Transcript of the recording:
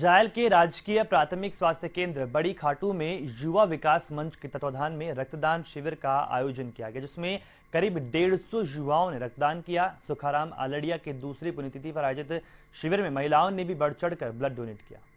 जायल के राजकीय प्राथमिक स्वास्थ्य केंद्र बड़ी खाटू में युवा विकास मंच के तत्वाधान में रक्तदान शिविर का आयोजन किया गया जिसमें करीब डेढ़ सौ युवाओं ने रक्तदान किया सुखाराम आलड़िया के दूसरी पुण्यतिथि पर आयोजित शिविर में महिलाओं ने भी बढ़ चढ़कर ब्लड डोनेट किया